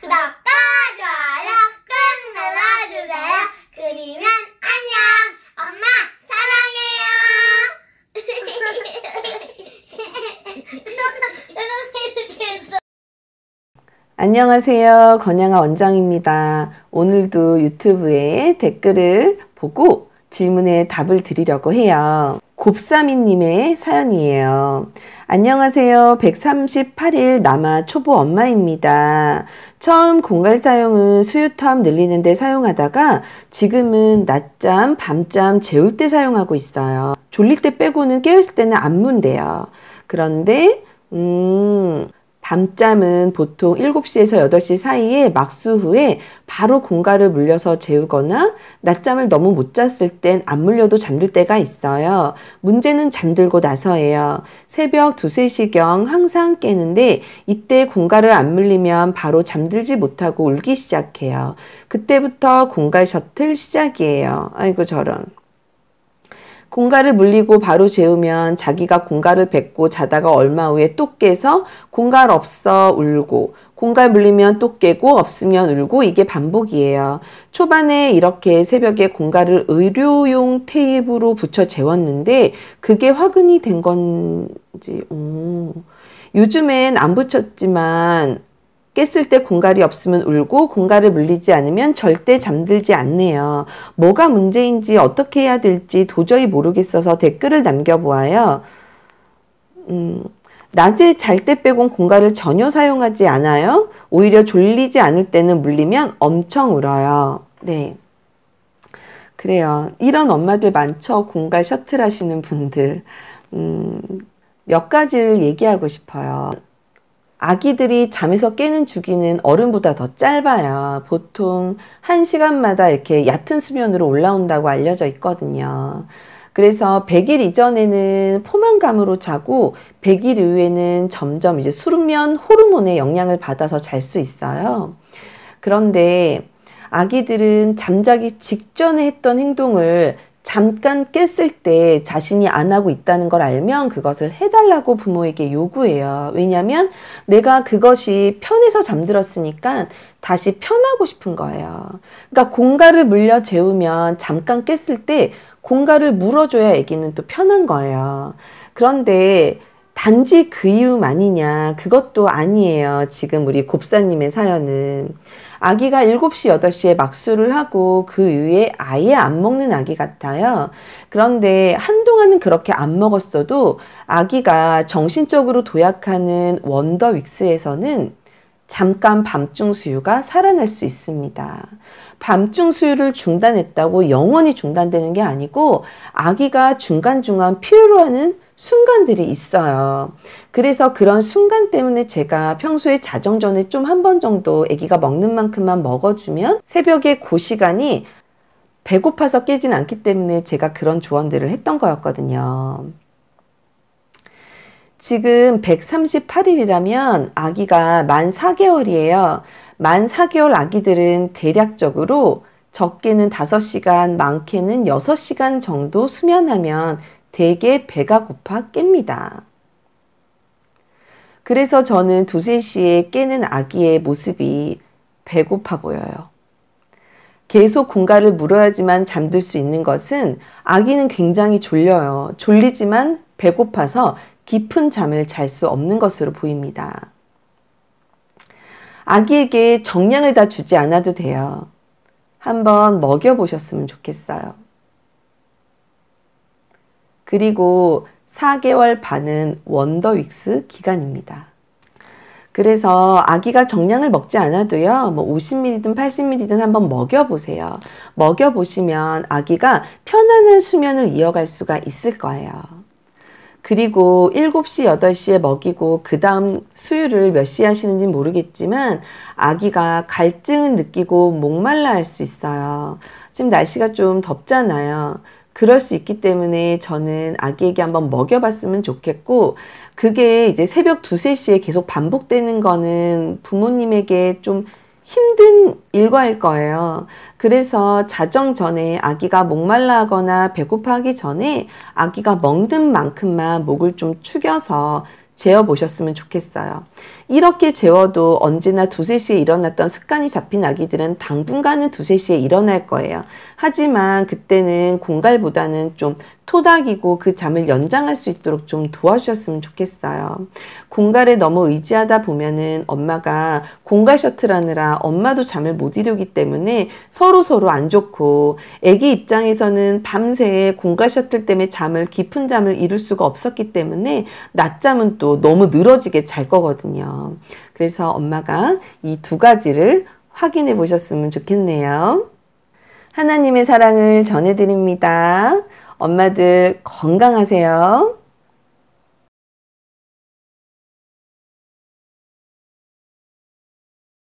구독과 좋아요 꾹 눌러주세요. 그리면 안녕. 엄마 사랑해요. 안녕하세요. 건양아 원장입니다. 오늘도 유튜브에 댓글을 보고 질문에 답을 드리려고 해요. 곱사미님의 사연이에요. 안녕하세요. 138일 남아 초보 엄마입니다. 처음 공갈 사용은 수유텀 늘리는데 사용하다가 지금은 낮잠, 밤잠 재울 때 사용하고 있어요. 졸릴 때 빼고는 깨었을 때는 안 문대요. 그런데, 음, 밤잠은 보통 7시에서 8시 사이에 막수 후에 바로 공갈을 물려서 재우거나 낮잠을 너무 못 잤을 땐 안 물려도 잠들 때가 있어요. 문제는 잠들고 나서예요. 새벽 2, 3시경 항상 깨는데 이때 공갈을안 물리면 바로 잠들지 못하고 울기 시작해요. 그때부터 공갈 셔틀 시작이에요. 아이고 저런. 공갈을 물리고 바로 재우면 자기가 공갈을 뱉고 자다가 얼마 후에 또 깨서 공갈 없어 울고 공갈 물리면 또 깨고 없으면 울고 이게 반복이에요. 초반에 이렇게 새벽에 공갈을 의료용 테이프로 붙여 재웠는데 그게 화근이 된 건지 오. 요즘엔 안 붙였지만 깼을 때 공갈이 없으면 울고 공갈을 물리지 않으면 절대 잠들지 않네요. 뭐가 문제인지 어떻게 해야 될지 도저히 모르겠어서 댓글을 남겨보아요. 음, 낮에 잘 때 빼곤 공갈을 전혀 사용하지 않아요. 오히려 졸리지 않을 때는 물리면 엄청 울어요. 네. 그래요. 이런 엄마들 많죠. 공갈 셔틀 하시는 분들. 음, 몇 가지를 얘기하고 싶어요. 아기들이 잠에서 깨는 주기는 어른보다 더 짧아요. 보통 1시간마다 이렇게 얕은 수면으로 올라온다고 알려져 있거든요. 그래서 100일 이전에는 포만감으로 자고 100일 이후에는 점점 이제 수면 호르몬의 영향을 받아서 잘 수 있어요. 그런데 아기들은 잠자기 직전에 했던 행동을 잠깐 깼을 때 자신이 안 하고 있다는 걸 알면 그것을 해달라고 부모에게 요구해요. 왜냐하면 내가 그것이 편해서 잠들었으니까 다시 편하고 싶은 거예요. 그러니까 공갈을 물려 재우면 잠깐 깼을 때공갈을 물어줘야 아기는 또 편한 거예요. 그런데 단지 그 이유만이냐 그것도 아니에요. 지금 우리 곱사님의 사연은 아기가 7시, 8시에 막수를 하고 그 이후에 아예 안 먹는 아기 같아요. 그런데 한동안은 그렇게 안 먹었어도 아기가 정신적으로 도약하는 원더윅스에서는 잠깐 밤중 수유가 살아날 수 있습니다. 밤중 수유를 중단했다고 영원히 중단되는 게 아니고 아기가 중간중간 필요로 하는 순간들이 있어요. 그래서 그런 순간 때문에 제가 평소에 자정 전에 좀 한 번 정도 아기가 먹는 만큼만 먹어주면 새벽에 그 시간이 배고파서 깨진 않기 때문에 제가 그런 조언들을 했던 거였거든요. 지금 138일이라면 아기가 만 4개월이에요. 만 4개월 아기들은 대략적으로 적게는 5시간, 많게는 6시간 정도 수면하면 대개 배가 고파 깹니다. 그래서 저는 두세 시에 깨는 아기의 모습이 배고파 보여요. 계속 공갈을 물어야지만 잠들 수 있는 것은 아기는 굉장히 졸려요. 졸리지만 배고파서 깊은 잠을 잘 수 없는 것으로 보입니다. 아기에게 정량을 다 주지 않아도 돼요. 한번 먹여보셨으면 좋겠어요. 그리고 4개월 반은 원더윅스 기간입니다. 그래서 아기가 정량을 먹지 않아도요, 뭐 50ml든 80ml든 한번 먹여보세요. 먹여보시면 아기가 편안한 수면을 이어갈 수가 있을 거예요. 그리고 7시, 8시에 먹이고, 그 다음 수유를 몇 시에 하시는지 모르겠지만, 아기가 갈증은 느끼고 목말라 할 수 있어요. 지금 날씨가 좀 덥잖아요. 그럴 수 있기 때문에 저는 아기에게 한번 먹여봤으면 좋겠고 그게 이제 새벽 2, 세 시에 계속 반복되는 거는 부모님에게 좀 힘든 일과일 거예요. 그래서 자정 전에 아기가 목말라 하거나 배고파 하기 전에 아기가 먹는 만큼만 목을 좀 축여서 재어 보셨으면 좋겠어요. 이렇게 재워도 언제나 두세 시에 일어났던 습관이 잡힌 아기들은 당분간은 두세 시에 일어날 거예요. 하지만 그때는 공갈보다는 좀 토닥이고 그 잠을 연장할 수 있도록 좀 도와주셨으면 좋겠어요. 공갈에 너무 의지하다 보면은 엄마가 공갈 셔틀하느라 엄마도 잠을 못 이루기 때문에 서로 서로 안 좋고 아기 입장에서는 밤새 공갈 셔틀 때문에 잠을 깊은 잠을 이룰 수가 없었기 때문에 낮잠은 또 너무 늘어지게 잘 거거든요. 그래서 엄마가 이 두 가지를 확인해 보셨으면 좋겠네요. 하나님의 사랑을 전해드립니다. 엄마들 건강하세요.